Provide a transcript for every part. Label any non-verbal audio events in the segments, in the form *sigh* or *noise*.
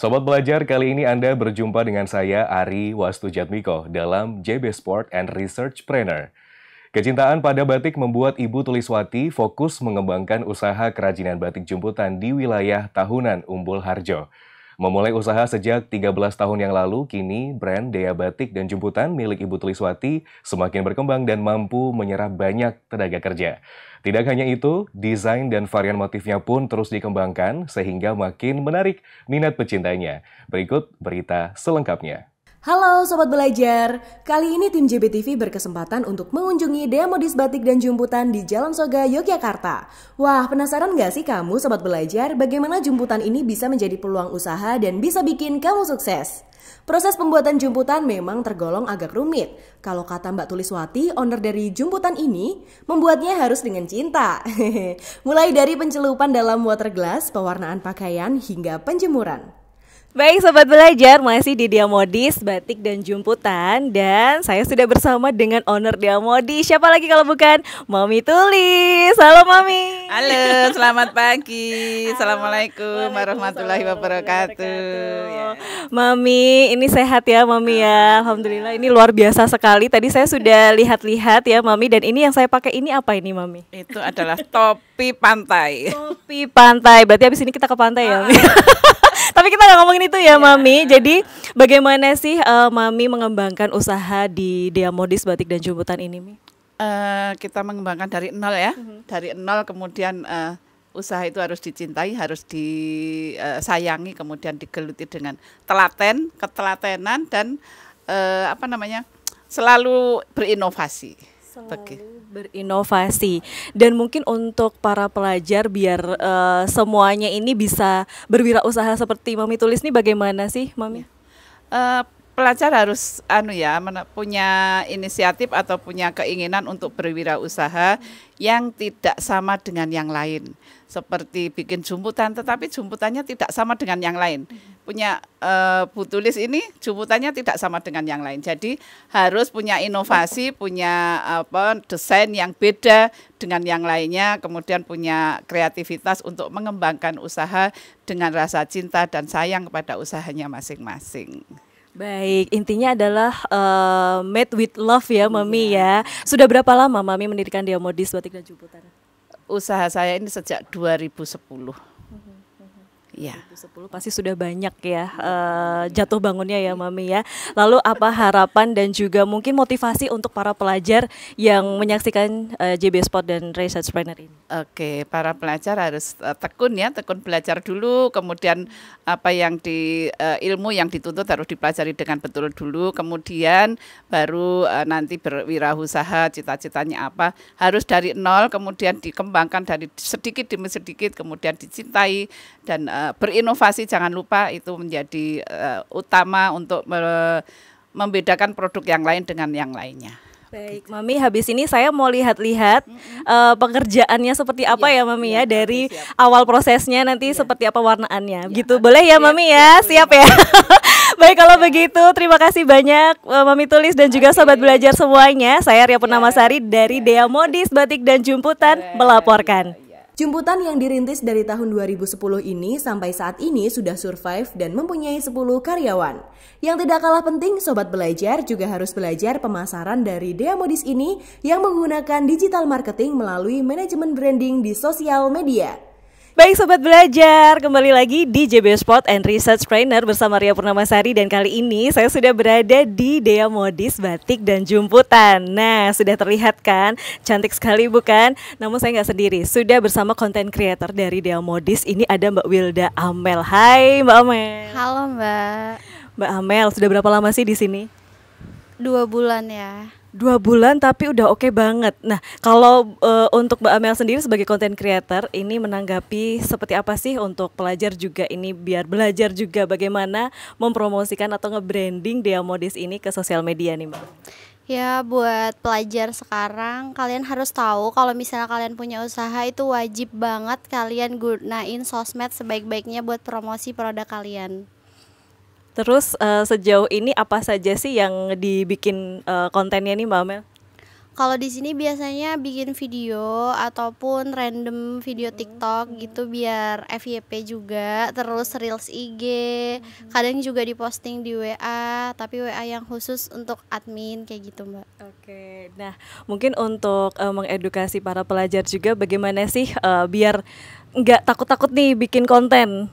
Sobat Belajar, kali ini Anda berjumpa dengan saya Ari Wastujatmiko dalam JB Sport and Research Planner. Kecintaan pada batik membuat Ibu Tuliswati fokus mengembangkan usaha kerajinan batik jemputan di wilayah Tahunan Umbul Harjo. Memulai usaha sejak 13 tahun yang lalu, kini brand Dea Batik dan Jemputan milik Ibu Tuliswati semakin berkembang dan mampu menyerap banyak tenaga kerja. Tidak hanya itu, desain dan varian motifnya pun terus dikembangkan sehingga makin menarik minat pecintanya. Berikut berita selengkapnya. Halo Sobat Belajar, kali ini tim JBTV berkesempatan untuk mengunjungi modis Batik dan Jumputan di Jalan Soga, Yogyakarta. Wah, penasaran gak sih kamu Sobat Belajar bagaimana jumputan ini bisa menjadi peluang usaha dan bisa bikin kamu sukses? Proses pembuatan jumputan memang tergolong agak rumit. Kalau kata Mbak Tuliswati, owner dari jumputan ini, membuatnya harus dengan cinta. *laughs* Mulai dari pencelupan dalam water glass, pewarnaan pakaian, hingga penjemuran. Baik sobat belajar, masih di Diamodis, Batik dan Jumputan dan saya sudah bersama dengan owner Diamodis. Siapa lagi kalau bukan Mami Tulis. Halo Mami. Halo, selamat pagi. Halo. Assalamualaikum warahmatullahi wabarakatuh. Mami, ini sehat ya Mami ya. Alhamdulillah ini luar biasa sekali. Tadi saya sudah lihat-lihat ya Mami dan ini yang saya pakai ini apa ini Mami? Itu adalah topi pantai. Topi pantai. Berarti habis ini kita ke pantai ya. Ah. Mami? *laughs* Tapi kita nggak ngomongin itu ya, yeah. Mami. Jadi bagaimana sih uh, Mami mengembangkan usaha di Diamodis Batik dan Jumputan ini, Mi? Uh, kita mengembangkan dari nol ya, mm-hmm. dari nol kemudian uh, usaha itu harus dicintai, harus disayangi, kemudian digeluti dengan telaten, ketelatenan dan uh, apa namanya selalu berinovasi selalu okay. berinovasi dan mungkin untuk para pelajar biar uh, semuanya ini bisa berwirausaha seperti Mami Tulis nih bagaimana sih Mami? Uh, pelajar harus anu ya punya inisiatif atau punya keinginan untuk berwirausaha yang tidak sama dengan yang lain seperti bikin jumputan tetapi jumputannya tidak sama dengan yang lain mm-hmm. punya uh, eh, bu ini jumputannya tidak sama dengan yang lain jadi harus punya inovasi punya apa desain yang beda dengan yang lainnya kemudian punya kreativitas untuk mengembangkan usaha dengan rasa cinta dan sayang kepada usahanya masing-masing. Baik, intinya adalah uh, made with love ya, iya. Mami ya. Sudah berapa lama Mami mendirikan Diamodis Batik dan Jumputan? Usaha saya ini sejak 2010. Ya, 10 pasti sudah banyak ya uh, jatuh bangunnya ya Mami ya. Lalu apa harapan dan juga mungkin motivasi untuk para pelajar yang menyaksikan uh, eh, JB Sport dan Research Planner ini? Oke, para pelajar harus uh, tekun ya, tekun belajar dulu, kemudian apa yang di uh, ilmu yang dituntut harus dipelajari dengan betul dulu, kemudian baru uh, nanti berwirausaha cita-citanya apa, harus dari nol kemudian dikembangkan dari sedikit demi sedikit kemudian dicintai dan uh, berinovasi jangan lupa itu menjadi uh, utama untuk me membedakan produk yang lain dengan yang lainnya. Baik, Mami. Habis ini saya mau lihat-lihat mm -hmm. uh, eh, pekerjaannya seperti apa iya, ya, Mami iya, ya dari siap. awal prosesnya nanti iya. seperti apa warnaannya. Yeah. Gitu boleh ya, Mami ya? Siap, ya. *laughs* Baik kalau ya. begitu, terima kasih banyak eh, Mami Tulis dan juga okay. sobat belajar semuanya. Saya Ria Purnamasari dari Dea Modis Batik dan Jumputan melaporkan. Jemputan yang dirintis dari tahun 2010 ini sampai saat ini sudah survive dan mempunyai 10 karyawan. Yang tidak kalah penting, Sobat Belajar juga harus belajar pemasaran dari Dea Modis ini yang menggunakan digital marketing melalui manajemen branding di sosial media. Baik Sobat Belajar, kembali lagi di JB Sport and Research Trainer bersama Ria Purnamasari dan kali ini saya sudah berada di Dea Modis Batik dan Jumputan. Nah, sudah terlihat kan? Cantik sekali bukan? Namun saya nggak sendiri, sudah bersama konten creator dari Dea Modis ini ada Mbak Wilda Amel. Hai Mbak Amel. Halo Mbak. Mbak Amel, sudah berapa lama sih di sini? Dua bulan ya dua bulan tapi udah oke okay banget. Nah kalau uh, untuk Mbak Amel sendiri sebagai content creator ini menanggapi seperti apa sih untuk pelajar juga ini biar belajar juga bagaimana mempromosikan atau ngebranding modis ini ke sosial media nih Mbak. Ya, buat pelajar sekarang kalian harus tahu kalau misalnya kalian punya usaha itu wajib banget kalian gunain sosmed sebaik-baiknya buat promosi produk kalian. Terus uh, sejauh ini apa saja sih yang dibikin uh, kontennya nih Mbak Mel? Kalau di sini biasanya bikin video ataupun random video hmm. TikTok hmm. gitu biar FYP juga, terus reels IG, hmm. kadang juga diposting di WA, tapi WA yang khusus untuk admin kayak gitu, Mbak. Oke. Nah, mungkin untuk uh, mengedukasi para pelajar juga bagaimana sih uh, biar nggak takut-takut nih bikin konten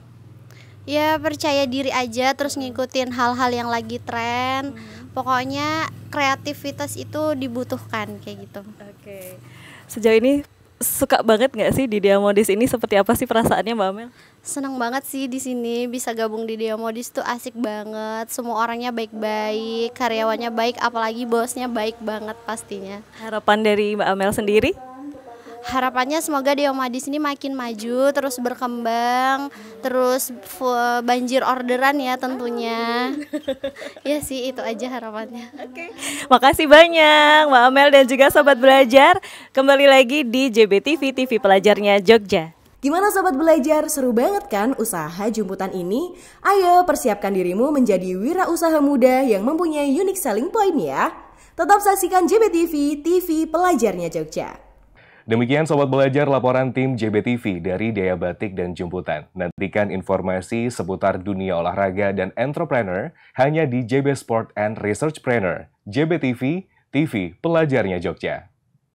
ya percaya diri aja terus ngikutin hal-hal yang lagi tren hmm. pokoknya kreativitas itu dibutuhkan kayak gitu oke okay. sejauh ini suka banget nggak sih di Diamodis ini seperti apa sih perasaannya Mbak Amel? Senang banget sih di sini bisa gabung di Diamodis tuh asik banget. Semua orangnya baik-baik, karyawannya baik, apalagi bosnya baik banget pastinya. Harapan dari Mbak Amel sendiri? harapannya semoga Deoma di sini makin maju, terus berkembang, terus eh, banjir orderan ya tentunya. *laughs* ya sih itu aja harapannya. Oke. Okay. Makasih banyak Mbak Amel dan juga sobat belajar. Kembali lagi di JBTV TV pelajarnya Jogja. Gimana sobat belajar? Seru banget kan usaha jemputan ini? Ayo persiapkan dirimu menjadi wirausaha muda yang mempunyai unique selling point ya. Tetap saksikan JBTV TV Pelajarnya Jogja. Demikian Sobat Belajar laporan tim JBTV dari Daya Batik dan Jemputan. Nantikan informasi seputar dunia olahraga dan entrepreneur hanya di JB Sport and Research Planner, JBTV, TV Pelajarnya Jogja.